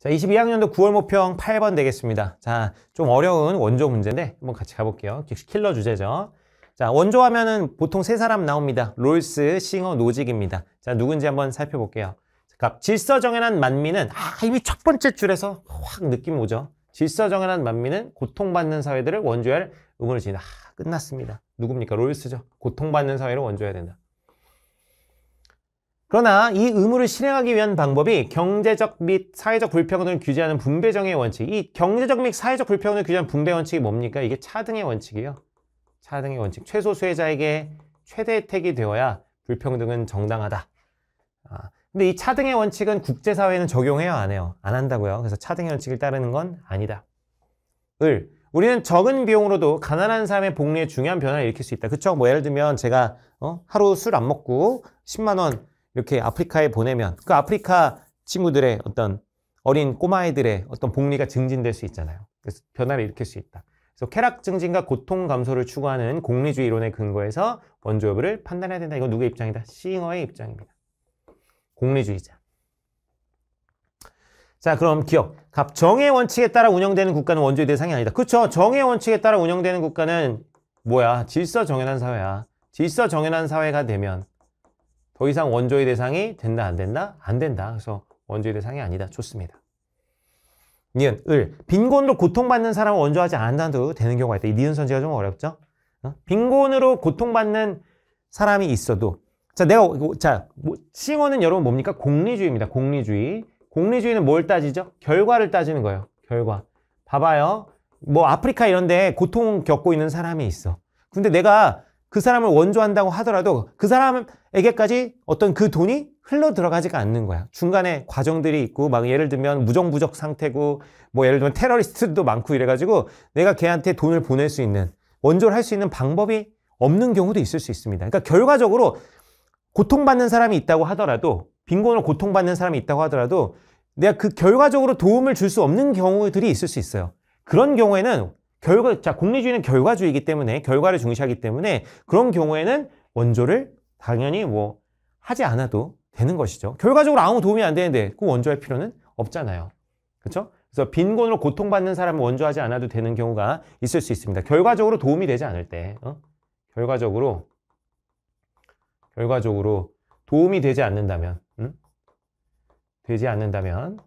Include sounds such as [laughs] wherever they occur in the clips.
자, 22학년도 9월 모평 8번 되겠습니다. 자, 좀 어려운 원조 문제인데 한번 같이 가볼게요. 킬러 주제죠. 자, 원조 하면은 보통 세 사람 나옵니다. 롤스, 싱어, 노직입니다. 자, 누군지 한번 살펴볼게요. 각 질서 정연한 만미는 아, 이미 첫 번째 줄에서 확 느낌 오죠. 질서 정연한 만미는 고통받는 사회들을 원조할 의무를 지니다. 아, 끝났습니다. 누굽니까? 롤스죠. 고통받는 사회를 원조해야 된다. 그러나 이 의무를 실행하기 위한 방법이 경제적 및 사회적 불평등을 규제하는 분배정의 원칙 이 경제적 및 사회적 불평등을 규제하는 분배 원칙이 뭡니까? 이게 차등의 원칙이에요 차등의 원칙 최소 수혜자에게 최대 혜택이 되어야 불평등은 정당하다 아, 근데 이 차등의 원칙은 국제사회에는 적용해요? 안 해요? 안 한다고요 그래서 차등의 원칙을 따르는 건 아니다 을 우리는 적은 비용으로도 가난한 사람의 복리에 중요한 변화를 일으킬 수 있다 그쵸? 뭐 예를 들면 제가 어? 하루 술 안 먹고 10만 원 이렇게 아프리카에 보내면 그 아프리카 친구들의 어떤 어린 꼬마아이들의 어떤 복리가 증진될 수 있잖아요. 그래서 변화를 일으킬 수 있다. 그래서 쾌락 증진과 고통 감소를 추구하는 공리주의 이론에근거해서 원조 여부를 판단해야 된다. 이건 누구의 입장이다? 싱어의 입장입니다. 공리주의자. 자 그럼 기억 갑 정의 원칙에 따라 운영되는 국가는 원조의 대상이 아니다 그렇죠 정의 원칙에 따라 운영되는 국가는 뭐야 질서 정연한 사회야 질서 정연한 사회가 되면 더 이상 원조의 대상이 된다 안 된다 안 된다 그래서 원조의 대상이 아니다 좋습니다 니은 을 빈곤으로 고통받는 사람을 원조하지 않아도 되는 경우가 있다 이 니은 선지가 좀 어렵죠 어? 빈곤으로 고통받는 사람이 있어도 자 내가 자 싱어는 뭐, 여러분 뭡니까 공리주의입니다 공리주의 공리주의는 뭘 따지죠 결과를 따지는 거예요 결과 봐봐요 뭐 아프리카 이런데 고통 겪고 있는 사람이 있어 근데 내가 그 사람을 원조한다고 하더라도 그 사람에게까지 어떤 그 돈이 흘러 들어가지가 않는 거야. 중간에 과정들이 있고 막 예를 들면 무정부적 상태고 뭐 예를 들면 테러리스트도 많고 이래가지고 내가 걔한테 돈을 보낼 수 있는 원조를 할 수 있는 방법이 없는 경우도 있을 수 있습니다. 그러니까 결과적으로 고통받는 사람이 있다고 하더라도 빈곤을 고통받는 사람이 있다고 하더라도 내가 그 결과적으로 도움을 줄 수 없는 경우들이 있을 수 있어요. 그런 경우에는 결과, 자, 공리주의는 결과주의이기 때문에, 결과를 중시하기 때문에, 그런 경우에는 원조를 당연히 뭐, 하지 않아도 되는 것이죠. 결과적으로 아무 도움이 안 되는데, 꼭 원조할 필요는 없잖아요. 그렇죠 그래서 빈곤으로 고통받는 사람을 원조하지 않아도 되는 경우가 있을 수 있습니다. 결과적으로 도움이 되지 않을 때, 어? 결과적으로, 결과적으로 도움이 되지 않는다면, 음? 되지 않는다면,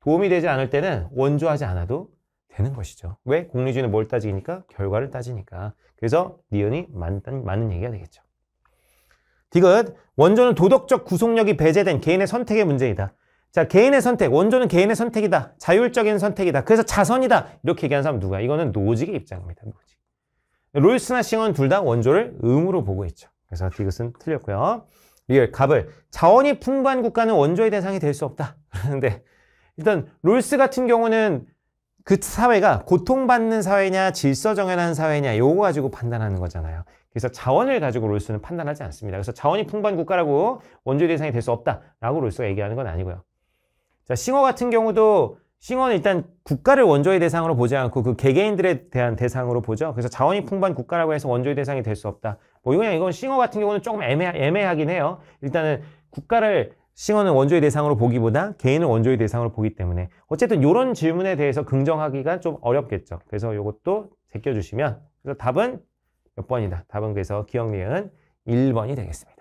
도움이 되지 않을 때는 원조하지 않아도 되는 것이죠. 왜? 공리주의는 뭘 따지니까? 결과를 따지니까. 그래서 니은이 맞는, 맞는 얘기가 되겠죠. 디귿, 원조는 도덕적 구속력이 배제된 개인의 선택의 문제이다. 자, 개인의 선택, 원조는 개인의 선택이다. 자율적인 선택이다. 그래서 자선이다. 이렇게 얘기하는 사람 누가 이거는 노직의 입장입니다. 노직. 롤스나 싱은 둘 다 원조를 음으로 보고 있죠. 그래서 디귿은 틀렸고요. 리얼, 갑을. 자원이 풍부한 국가는 원조의 대상이 될 수 없다. [laughs] 그런데 일단 롤스 같은 경우는 그 사회가 고통받는 사회냐 질서정연한 사회냐 요거 가지고 판단하는 거잖아요. 그래서 자원을 가지고 롤스는 판단하지 않습니다. 그래서 자원이 풍부한 국가라고 원조 대상이 될 수 없다라고 롤스가 얘기하는 건 아니고요. 자, 싱어 같은 경우도 싱어는 일단 국가를 원조의 대상으로 보지 않고 그 개개인들에 대한 대상으로 보죠. 그래서 자원이 풍부한 국가라고 해서 원조의 대상이 될 수 없다. 뭐 이거냐 이건 싱어 같은 경우는 조금 애매, 애매하긴 해요. 일단은 국가를 싱어는 원조의 대상으로 보기보다 개인을 원조의 대상으로 보기 때문에 어쨌든 이런 질문에 대해서 긍정하기가 좀 어렵겠죠. 그래서 이것도 제껴주시면 그래서 답은 몇 번이다. 답은 그래서 기억 력은 1번이 되겠습니다.